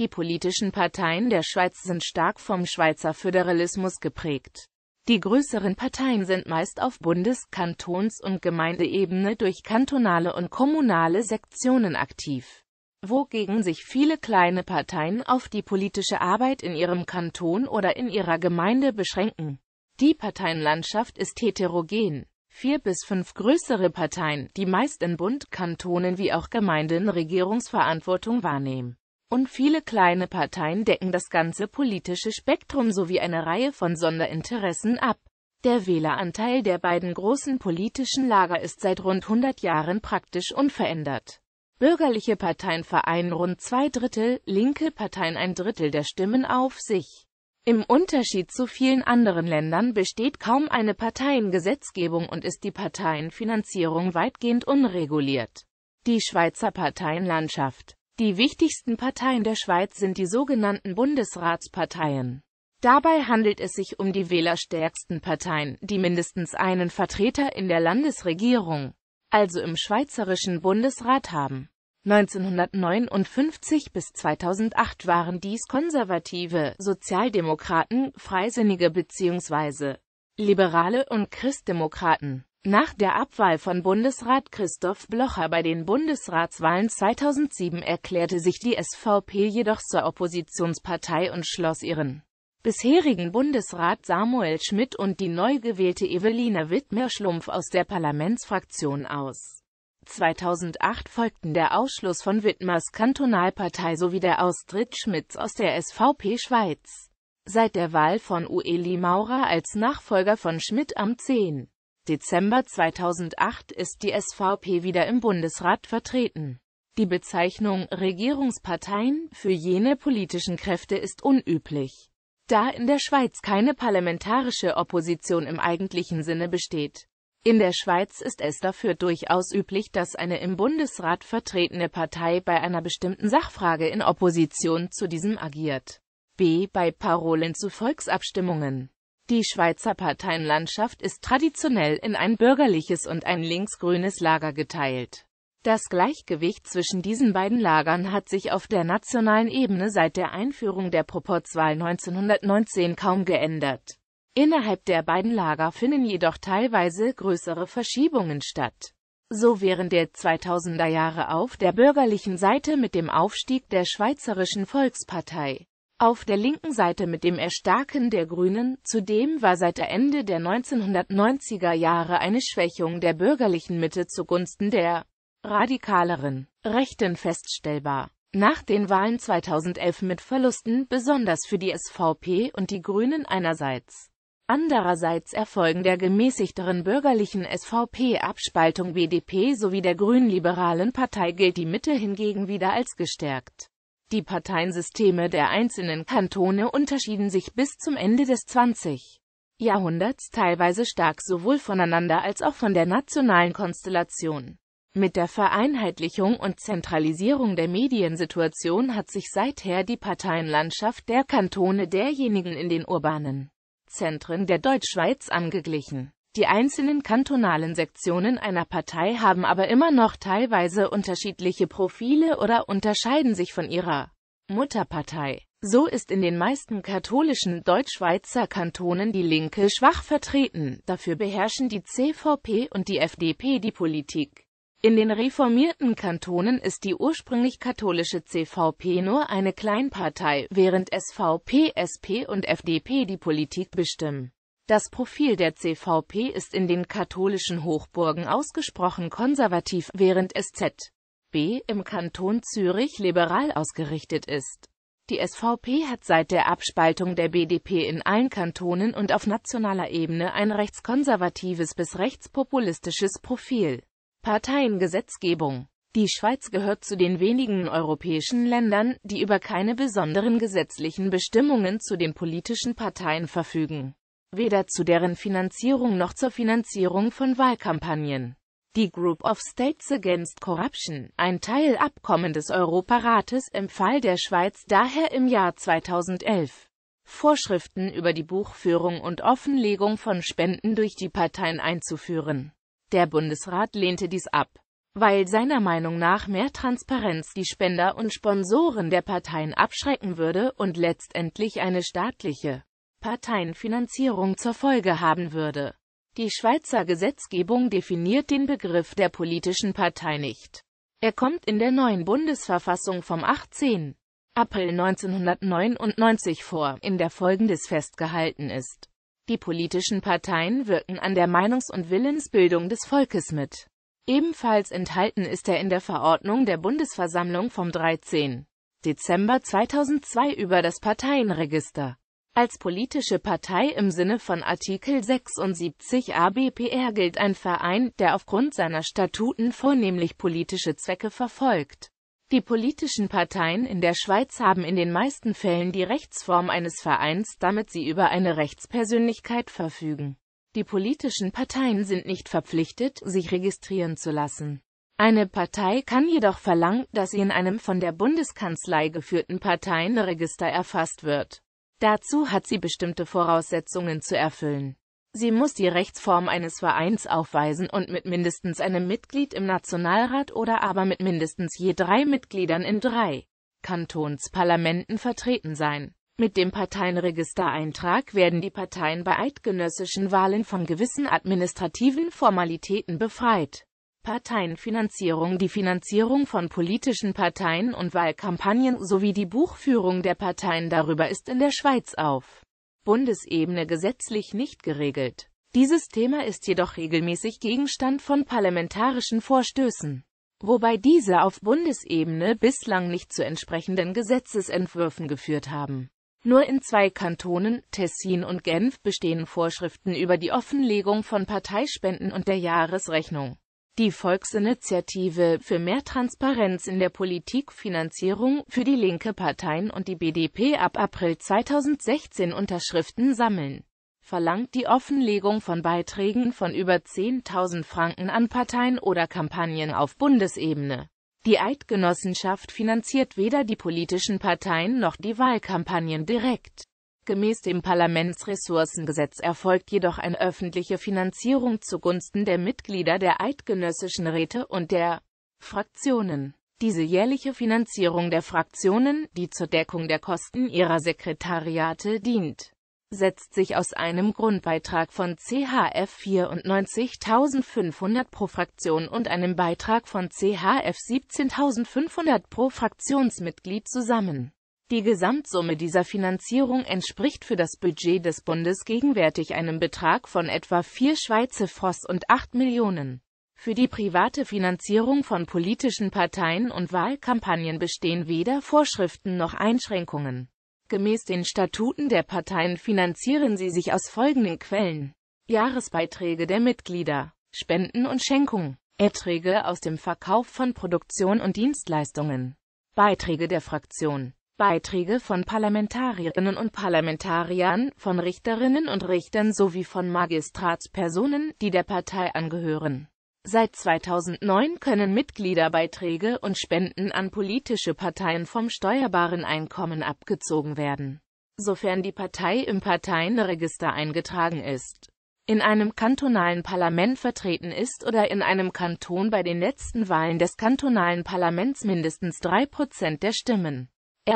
Die politischen Parteien der Schweiz sind stark vom Schweizer Föderalismus geprägt. Die größeren Parteien sind meist auf Bundes-, Kantons- und Gemeindeebene durch kantonale und kommunale Sektionen aktiv, wogegen sich viele kleine Parteien auf die politische Arbeit in ihrem Kanton oder in ihrer Gemeinde beschränken. Die Parteienlandschaft ist heterogen. Vier bis fünf größere Parteien, die meist in Bund, Kantonen wie auch Gemeinden Regierungsverantwortung wahrnehmen, und viele kleine Parteien decken das ganze politische Spektrum sowie eine Reihe von Sonderinteressen ab. Der Wähleranteil der beiden großen politischen Lager ist seit rund 100 Jahren praktisch unverändert. Bürgerliche Parteien vereinen rund zwei Drittel, linke Parteien ein Drittel der Stimmen auf sich. Im Unterschied zu vielen anderen Ländern besteht kaum eine Parteiengesetzgebung und ist die Parteienfinanzierung weitgehend unreguliert. Die Schweizer Parteienlandschaft die wichtigsten Parteien der Schweiz sind die sogenannten Bundesratsparteien. Dabei handelt es sich um die wählerstärksten Parteien, die mindestens einen Vertreter in der Landesregierung, also im Schweizerischen Bundesrat haben. 1959 bis 2008 waren dies konservative, Sozialdemokraten, Freisinnige bzw. Liberale und Christdemokraten. Nach der Abwahl von Bundesrat Christoph Blocher bei den Bundesratswahlen 2007 erklärte sich die SVP jedoch zur Oppositionspartei und schloss ihren bisherigen Bundesrat Samuel Schmidt und die neu gewählte Evelina Wittmer-Schlumpf aus der Parlamentsfraktion aus. 2008 folgten der Ausschluss von Wittmers Kantonalpartei sowie der Austritt Schmidts aus der SVP Schweiz. Seit der Wahl von Ueli Maurer als Nachfolger von Schmidt am 10. Dezember 2008 ist die SVP wieder im Bundesrat vertreten. Die Bezeichnung Regierungsparteien für jene politischen Kräfte ist unüblich, da in der Schweiz keine parlamentarische Opposition im eigentlichen Sinne besteht. In der Schweiz ist es dafür durchaus üblich, dass eine im Bundesrat vertretene Partei bei einer bestimmten Sachfrage in Opposition zu diesem agiert. B. Bei Parolen zu Volksabstimmungen die Schweizer Parteienlandschaft ist traditionell in ein bürgerliches und ein linksgrünes Lager geteilt. Das Gleichgewicht zwischen diesen beiden Lagern hat sich auf der nationalen Ebene seit der Einführung der Proporzwahl 1919 kaum geändert. Innerhalb der beiden Lager finden jedoch teilweise größere Verschiebungen statt. So während der 2000er Jahre auf der bürgerlichen Seite mit dem Aufstieg der Schweizerischen Volkspartei auf der linken Seite mit dem Erstarken der Grünen, zudem war seit der Ende der 1990er Jahre eine Schwächung der bürgerlichen Mitte zugunsten der radikaleren Rechten feststellbar. Nach den Wahlen 2011 mit Verlusten, besonders für die SVP und die Grünen einerseits, andererseits erfolgen der gemäßigteren bürgerlichen SVP-Abspaltung BDP sowie der grünliberalen Partei gilt die Mitte hingegen wieder als gestärkt. Die Parteiensysteme der einzelnen Kantone unterschieden sich bis zum Ende des 20. Jahrhunderts teilweise stark sowohl voneinander als auch von der nationalen Konstellation. Mit der Vereinheitlichung und Zentralisierung der Mediensituation hat sich seither die Parteienlandschaft der Kantone derjenigen in den urbanen Zentren der Deutschschweiz angeglichen die einzelnen kantonalen Sektionen einer Partei haben aber immer noch teilweise unterschiedliche Profile oder unterscheiden sich von ihrer Mutterpartei. So ist in den meisten katholischen Deutschschweizer Kantonen die Linke schwach vertreten, dafür beherrschen die CVP und die FDP die Politik. In den reformierten Kantonen ist die ursprünglich katholische CVP nur eine Kleinpartei, während SVP, SP und FDP die Politik bestimmen. Das Profil der CVP ist in den katholischen Hochburgen ausgesprochen konservativ, während es ZB im Kanton Zürich liberal ausgerichtet ist. Die SVP hat seit der Abspaltung der BDP in allen Kantonen und auf nationaler Ebene ein rechtskonservatives bis rechtspopulistisches Profil. Parteiengesetzgebung Die Schweiz gehört zu den wenigen europäischen Ländern, die über keine besonderen gesetzlichen Bestimmungen zu den politischen Parteien verfügen weder zu deren Finanzierung noch zur Finanzierung von Wahlkampagnen. Die Group of States Against Corruption, ein Teilabkommen des Europarates, empfahl der Schweiz daher im Jahr 2011 Vorschriften über die Buchführung und Offenlegung von Spenden durch die Parteien einzuführen. Der Bundesrat lehnte dies ab, weil seiner Meinung nach mehr Transparenz die Spender und Sponsoren der Parteien abschrecken würde und letztendlich eine staatliche Parteienfinanzierung zur Folge haben würde. Die Schweizer Gesetzgebung definiert den Begriff der politischen Partei nicht. Er kommt in der neuen Bundesverfassung vom 18. April 1999 vor, in der Folgendes festgehalten ist. Die politischen Parteien wirken an der Meinungs- und Willensbildung des Volkes mit. Ebenfalls enthalten ist er in der Verordnung der Bundesversammlung vom 13. Dezember 2002 über das Parteienregister. Als politische Partei im Sinne von Artikel 76 ABPR gilt ein Verein, der aufgrund seiner Statuten vornehmlich politische Zwecke verfolgt. Die politischen Parteien in der Schweiz haben in den meisten Fällen die Rechtsform eines Vereins, damit sie über eine Rechtspersönlichkeit verfügen. Die politischen Parteien sind nicht verpflichtet, sich registrieren zu lassen. Eine Partei kann jedoch verlangen, dass sie in einem von der Bundeskanzlei geführten Parteienregister erfasst wird Dazu hat sie bestimmte Voraussetzungen zu erfüllen. Sie muss die Rechtsform eines Vereins aufweisen und mit mindestens einem Mitglied im Nationalrat oder aber mit mindestens je drei Mitgliedern in drei Kantonsparlamenten vertreten sein. Mit dem Parteienregistereintrag werden die Parteien bei eidgenössischen Wahlen von gewissen administrativen Formalitäten befreit. Parteienfinanzierung Die Finanzierung von politischen Parteien und Wahlkampagnen sowie die Buchführung der Parteien darüber ist in der Schweiz auf Bundesebene gesetzlich nicht geregelt. Dieses Thema ist jedoch regelmäßig Gegenstand von parlamentarischen Vorstößen, wobei diese auf Bundesebene bislang nicht zu entsprechenden Gesetzesentwürfen geführt haben. Nur in zwei Kantonen, Tessin und Genf, bestehen Vorschriften über die Offenlegung von Parteispenden und der Jahresrechnung. Die Volksinitiative für mehr Transparenz in der Politikfinanzierung für die linke Parteien und die BDP ab April 2016 Unterschriften sammeln verlangt die Offenlegung von Beiträgen von über 10.000 Franken an Parteien oder Kampagnen auf Bundesebene. Die Eidgenossenschaft finanziert weder die politischen Parteien noch die Wahlkampagnen direkt. Gemäß dem Parlamentsressourcengesetz erfolgt jedoch eine öffentliche Finanzierung zugunsten der Mitglieder der eidgenössischen Räte und der Fraktionen. Diese jährliche Finanzierung der Fraktionen, die zur Deckung der Kosten ihrer Sekretariate dient, setzt sich aus einem Grundbeitrag von CHF 94.500 pro Fraktion und einem Beitrag von CHF 17.500 pro Fraktionsmitglied zusammen die Gesamtsumme dieser Finanzierung entspricht für das Budget des Bundes gegenwärtig einem Betrag von etwa 4 Schweizer Frost und 8 Millionen. Für die private Finanzierung von politischen Parteien und Wahlkampagnen bestehen weder Vorschriften noch Einschränkungen. Gemäß den Statuten der Parteien finanzieren sie sich aus folgenden Quellen. Jahresbeiträge der Mitglieder, Spenden und Schenkungen, Erträge aus dem Verkauf von Produktion und Dienstleistungen, Beiträge der Fraktion, Beiträge von Parlamentarierinnen und Parlamentariern, von Richterinnen und Richtern sowie von Magistratspersonen, die der Partei angehören. Seit 2009 können Mitgliederbeiträge und Spenden an politische Parteien vom steuerbaren Einkommen abgezogen werden, sofern die Partei im Parteienregister eingetragen ist, in einem kantonalen Parlament vertreten ist oder in einem Kanton bei den letzten Wahlen des kantonalen Parlaments mindestens 3% der Stimmen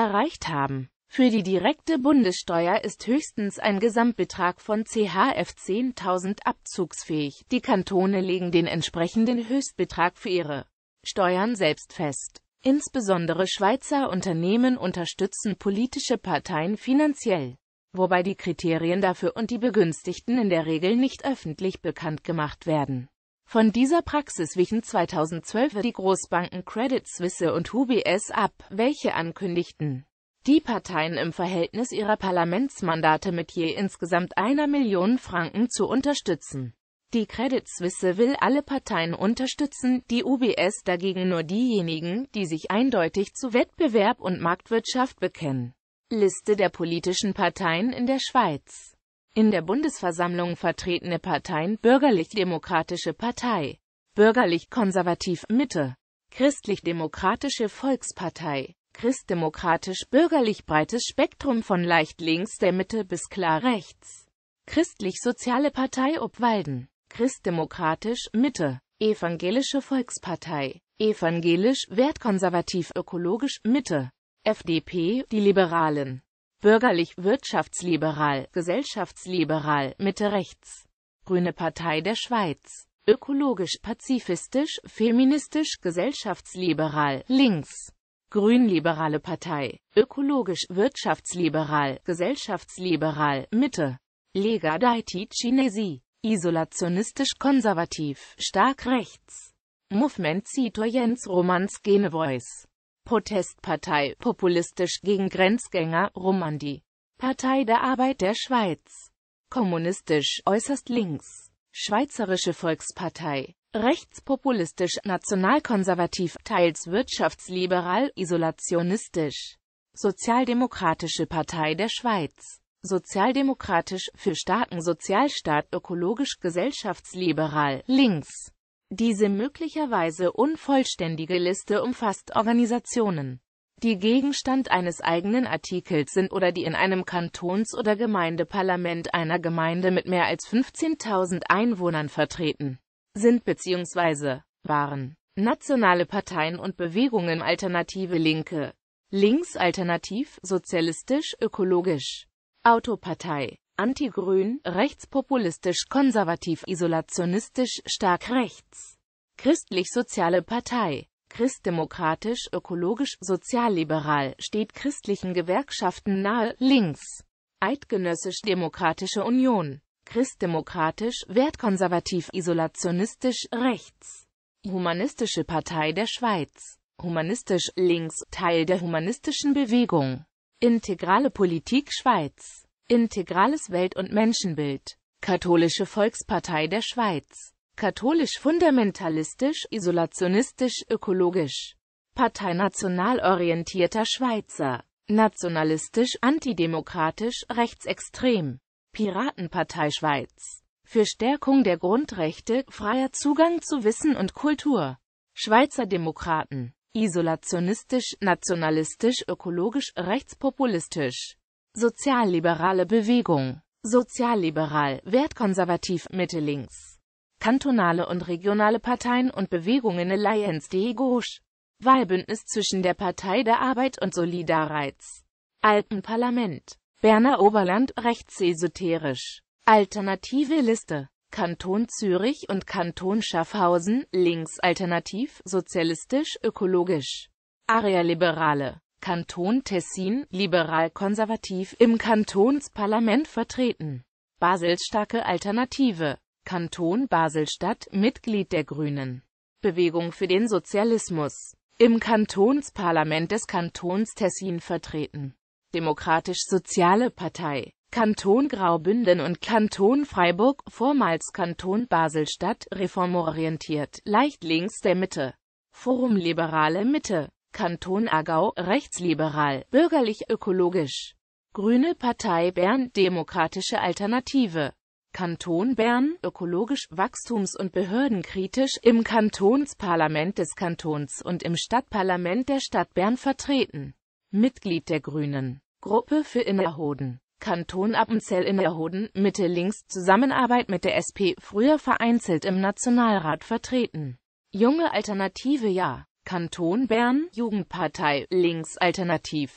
erreicht haben. Für die direkte Bundessteuer ist höchstens ein Gesamtbetrag von CHF 10.000 abzugsfähig. Die Kantone legen den entsprechenden Höchstbetrag für ihre Steuern selbst fest. Insbesondere Schweizer Unternehmen unterstützen politische Parteien finanziell, wobei die Kriterien dafür und die Begünstigten in der Regel nicht öffentlich bekannt gemacht werden. Von dieser Praxis wichen 2012 die Großbanken Credit Suisse und UBS ab, welche ankündigten, die Parteien im Verhältnis ihrer Parlamentsmandate mit je insgesamt einer Million Franken zu unterstützen. Die Credit Suisse will alle Parteien unterstützen, die UBS dagegen nur diejenigen, die sich eindeutig zu Wettbewerb und Marktwirtschaft bekennen. Liste der politischen Parteien in der Schweiz in der Bundesversammlung vertretene Parteien Bürgerlich-Demokratische Partei, Bürgerlich-Konservativ Mitte, Christlich-Demokratische Volkspartei, Christdemokratisch-Bürgerlich breites Spektrum von leicht links der Mitte bis klar rechts, Christlich-Soziale Partei Obwalden, Christdemokratisch Mitte, Evangelische Volkspartei, Evangelisch-Wertkonservativ-Ökologisch Mitte, FDP, die Liberalen, bürgerlich, wirtschaftsliberal, gesellschaftsliberal, Mitte rechts, Grüne Partei der Schweiz, ökologisch, pazifistisch, feministisch, gesellschaftsliberal, links, grünliberale Partei, ökologisch, wirtschaftsliberal, gesellschaftsliberal, Mitte, Lega Daiti Chinesi, isolationistisch-konservativ, stark rechts, Movement Citoyens Romans Genevois. Protestpartei, populistisch gegen Grenzgänger, Romandie. Partei der Arbeit der Schweiz. Kommunistisch, äußerst links. Schweizerische Volkspartei. Rechtspopulistisch, nationalkonservativ, teils wirtschaftsliberal, isolationistisch. Sozialdemokratische Partei der Schweiz. Sozialdemokratisch, für starken Sozialstaat, ökologisch-gesellschaftsliberal, links. Diese möglicherweise unvollständige Liste umfasst Organisationen, die Gegenstand eines eigenen Artikels sind oder die in einem Kantons- oder Gemeindeparlament einer Gemeinde mit mehr als 15.000 Einwohnern vertreten sind bzw. waren. Nationale Parteien und Bewegungen Alternative Linke Links Alternativ Sozialistisch Ökologisch Autopartei antigrün, rechtspopulistisch, konservativ, isolationistisch, stark rechts, christlich-soziale Partei, christdemokratisch, ökologisch, sozialliberal, steht christlichen Gewerkschaften nahe, links, eidgenössisch-demokratische Union, christdemokratisch, wertkonservativ, isolationistisch, rechts, humanistische Partei der Schweiz, humanistisch, links, Teil der humanistischen Bewegung, integrale Politik Schweiz. Integrales Welt- und Menschenbild. Katholische Volkspartei der Schweiz. Katholisch fundamentalistisch, isolationistisch, ökologisch. Partei national orientierter Schweizer. Nationalistisch, antidemokratisch, rechtsextrem. Piratenpartei Schweiz. Für Stärkung der Grundrechte, freier Zugang zu Wissen und Kultur. Schweizer Demokraten. Isolationistisch, nationalistisch, ökologisch, rechtspopulistisch. Sozialliberale Bewegung. Sozialliberal, wertkonservativ, Mitte-Links. Kantonale und regionale Parteien und Bewegungen Allianz de Gauche. Wahlbündnis zwischen der Partei der Arbeit und Solidarreiz. Alpenparlament. Berner Oberland, rechtsesoterisch. Alternative Liste. Kanton Zürich und Kanton Schaffhausen, links alternativ, sozialistisch, ökologisch. Area Liberale. Kanton Tessin, liberal-konservativ, im Kantonsparlament vertreten. Basels starke Alternative. Kanton Basel-Stadt, Mitglied der Grünen. Bewegung für den Sozialismus. Im Kantonsparlament des Kantons Tessin vertreten. Demokratisch-Soziale Partei. Kanton Graubünden und Kanton Freiburg, vormals Kanton Basel-Stadt, reformorientiert, leicht links der Mitte. Forum Liberale Mitte Kanton Aargau, rechtsliberal, bürgerlich-ökologisch. Grüne Partei Bern, demokratische Alternative. Kanton Bern, ökologisch, wachstums- und behördenkritisch, im Kantonsparlament des Kantons und im Stadtparlament der Stadt Bern vertreten. Mitglied der Grünen. Gruppe für Innerhoden. Kanton Appenzell Innerhoden, Mitte-Links, Zusammenarbeit mit der SP, früher vereinzelt im Nationalrat vertreten. Junge Alternative Ja. Kanton Bern, Jugendpartei, links alternativ.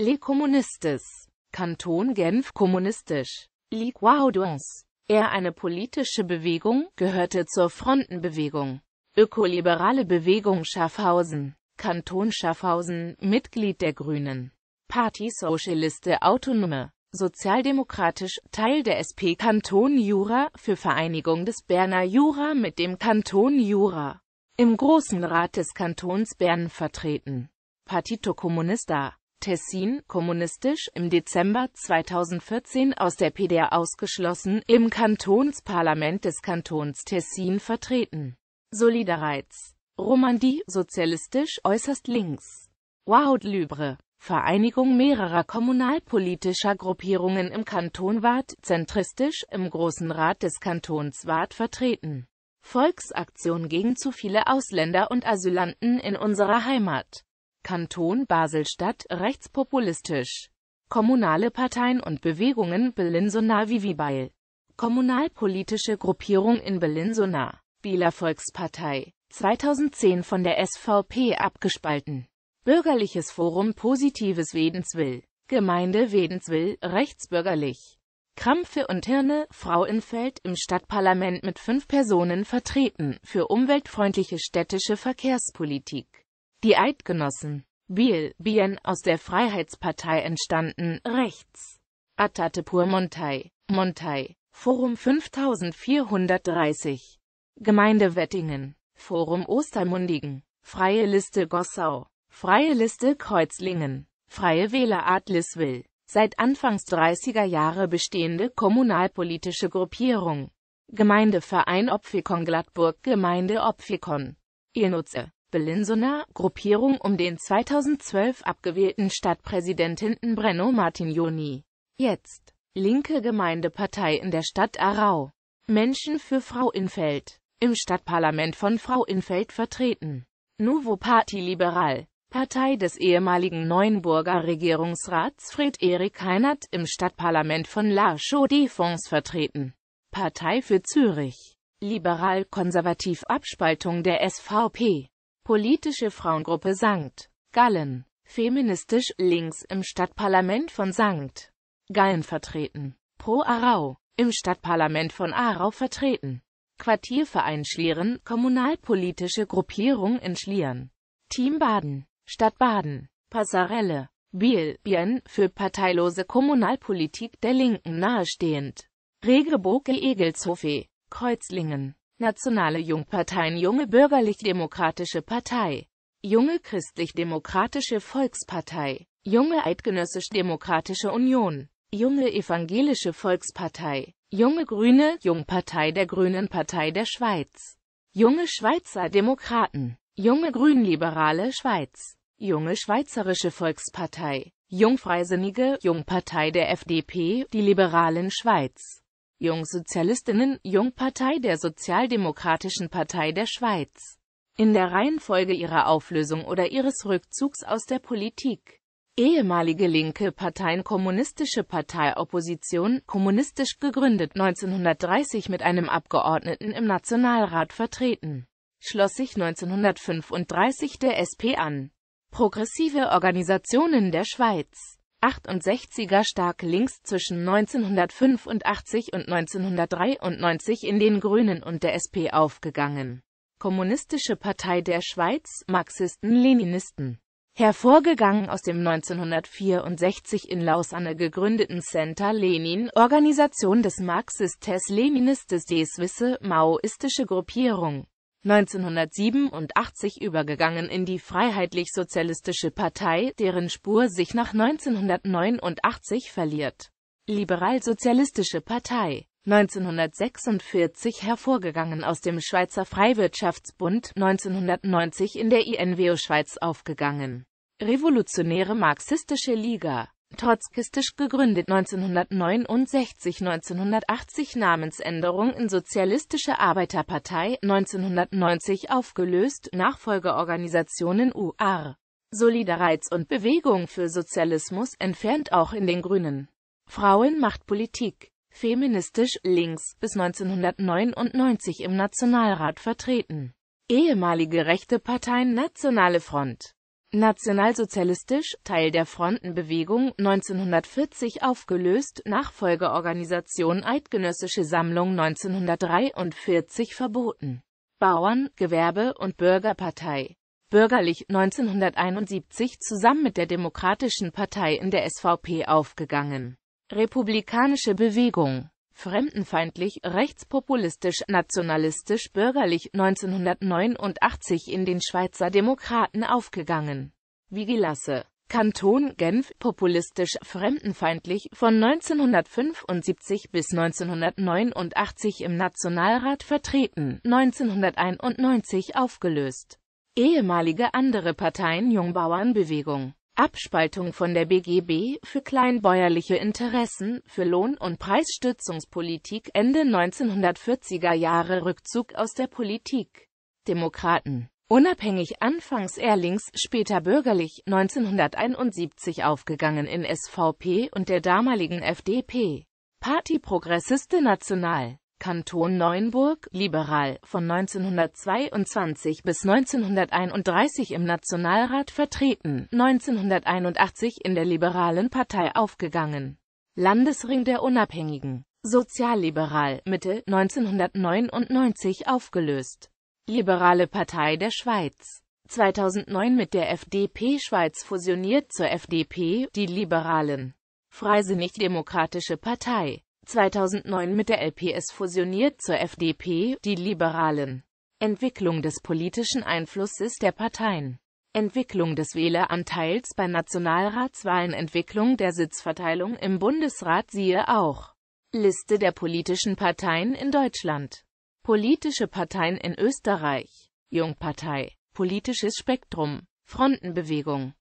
Le Communistes. Kanton Genf, kommunistisch. Ligue Wauduans. Er eine politische Bewegung, gehörte zur Frontenbewegung. Ökoliberale Bewegung Schaffhausen. Kanton Schaffhausen, Mitglied der Grünen. Socialiste Autonome. Sozialdemokratisch, Teil der SP Kanton Jura, für Vereinigung des Berner Jura mit dem Kanton Jura im Großen Rat des Kantons Bern vertreten. Partito Comunista Tessin, kommunistisch, im Dezember 2014 aus der PDR ausgeschlossen, im Kantonsparlament des Kantons Tessin vertreten. Solidareiz Romandie, sozialistisch, äußerst links. Waud Lübre Vereinigung mehrerer kommunalpolitischer Gruppierungen im Kanton Waadt, zentristisch, im Großen Rat des Kantons Wart vertreten. Volksaktion gegen zu viele Ausländer und Asylanten in unserer Heimat. Kanton Baselstadt rechtspopulistisch. Kommunale Parteien und Bewegungen Bellinsonar Vivibail. Kommunalpolitische Gruppierung in Bellinsonar. Bieler Volkspartei. 2010 von der SVP abgespalten. Bürgerliches Forum Positives Wedenswil. Gemeinde Wedenswil, rechtsbürgerlich. Krampfe und Hirne, Frau Infeld im Stadtparlament mit fünf Personen vertreten, für umweltfreundliche städtische Verkehrspolitik. Die Eidgenossen Biel, Bien aus der Freiheitspartei entstanden, rechts. Atatepur Montai, Montai, Forum 5430. Gemeinde Wettingen, Forum Ostermundigen, Freie Liste Gossau, Freie Liste Kreuzlingen, Freie Wähler Adliswil seit Anfangs 30er Jahre bestehende kommunalpolitische Gruppierung. Gemeindeverein Opfikon Gladburg Gemeinde Opfikon Ilnutze Bellinsoner Gruppierung um den 2012 abgewählten Stadtpräsidenten Brenno Martignoni. Jetzt Linke Gemeindepartei in der Stadt Arau. Menschen für Frau Infeld. Im Stadtparlament von Frau Infeld vertreten. Nouveau Party Liberal. Partei des ehemaligen Neuenburger Regierungsrats Fred Erik Heinert im Stadtparlament von La Chaux-de-Fonds vertreten. Partei für Zürich. Liberal-konservativ Abspaltung der SVP. Politische Frauengruppe St. Gallen. Feministisch links im Stadtparlament von St. Gallen vertreten. Pro Arau. Im Stadtparlament von Arau vertreten. Quartierverein Schlieren, kommunalpolitische Gruppierung in Schlieren. Team Baden. Stadt Baden. Passarelle. Biel, Bien, für parteilose Kommunalpolitik der Linken nahestehend. Regeburg-Egelshofe. Kreuzlingen. Nationale Jungparteien Junge Bürgerlich-Demokratische Partei. Junge Christlich-Demokratische Volkspartei. Junge Eidgenössisch-Demokratische Union. Junge Evangelische Volkspartei. Junge Grüne, Jungpartei der Grünen Partei der Schweiz. Junge Schweizer Demokraten. Junge Grünliberale Schweiz, Junge Schweizerische Volkspartei, Jungfreisinnige, Jungpartei der FDP, die Liberalen Schweiz, Jungsozialistinnen, Jungpartei der Sozialdemokratischen Partei der Schweiz. In der Reihenfolge ihrer Auflösung oder ihres Rückzugs aus der Politik. Ehemalige linke Parteien Kommunistische Partei Opposition, kommunistisch gegründet 1930 mit einem Abgeordneten im Nationalrat vertreten schloss sich 1935 der SP an. Progressive Organisationen der Schweiz 68er stark links zwischen 1985 und 1993 in den Grünen und der SP aufgegangen. Kommunistische Partei der Schweiz, Marxisten-Leninisten. Hervorgegangen aus dem 1964 in Lausanne gegründeten Center Lenin, Organisation des Marxistes-Leninistes des Wisse, maoistische Gruppierung. 1987 übergegangen in die Freiheitlich-Sozialistische Partei, deren Spur sich nach 1989 verliert. Liberal-Sozialistische Partei 1946 hervorgegangen aus dem Schweizer Freiwirtschaftsbund, 1990 in der INWO Schweiz aufgegangen. Revolutionäre Marxistische Liga trotzkistisch gegründet 1969, 1980 Namensänderung in Sozialistische Arbeiterpartei, 1990 aufgelöst, Nachfolgeorganisationen UR, Solidareiz und Bewegung für Sozialismus entfernt auch in den Grünen. Frauen macht Politik, feministisch, links, bis 1999 im Nationalrat vertreten. Ehemalige rechte Parteien Nationale Front Nationalsozialistisch, Teil der Frontenbewegung, 1940 aufgelöst, Nachfolgeorganisation Eidgenössische Sammlung 1943 verboten. Bauern, Gewerbe- und Bürgerpartei. Bürgerlich 1971 zusammen mit der Demokratischen Partei in der SVP aufgegangen. Republikanische Bewegung fremdenfeindlich, rechtspopulistisch, nationalistisch, bürgerlich, 1989 in den Schweizer Demokraten aufgegangen. Wie Vigilasse Kanton Genf, populistisch, fremdenfeindlich, von 1975 bis 1989 im Nationalrat vertreten, 1991 aufgelöst. Ehemalige andere Parteien Jungbauernbewegung Abspaltung von der BGB für kleinbäuerliche Interessen, für Lohn- und Preisstützungspolitik Ende 1940er Jahre Rückzug aus der Politik. Demokraten. Unabhängig anfangs eher später bürgerlich, 1971 aufgegangen in SVP und der damaligen FDP. Parti Progressiste National. Kanton Neuenburg, liberal, von 1922 bis 1931 im Nationalrat vertreten, 1981 in der Liberalen Partei aufgegangen. Landesring der Unabhängigen, sozialliberal, Mitte 1999 aufgelöst. Liberale Partei der Schweiz 2009 mit der FDP Schweiz fusioniert zur FDP, die Liberalen. Freisinnig-Demokratische Partei 2009 mit der LPS fusioniert zur FDP, die Liberalen. Entwicklung des politischen Einflusses der Parteien. Entwicklung des Wähleranteils bei Nationalratswahlen Entwicklung der Sitzverteilung im Bundesrat siehe auch Liste der politischen Parteien in Deutschland Politische Parteien in Österreich Jungpartei Politisches Spektrum Frontenbewegung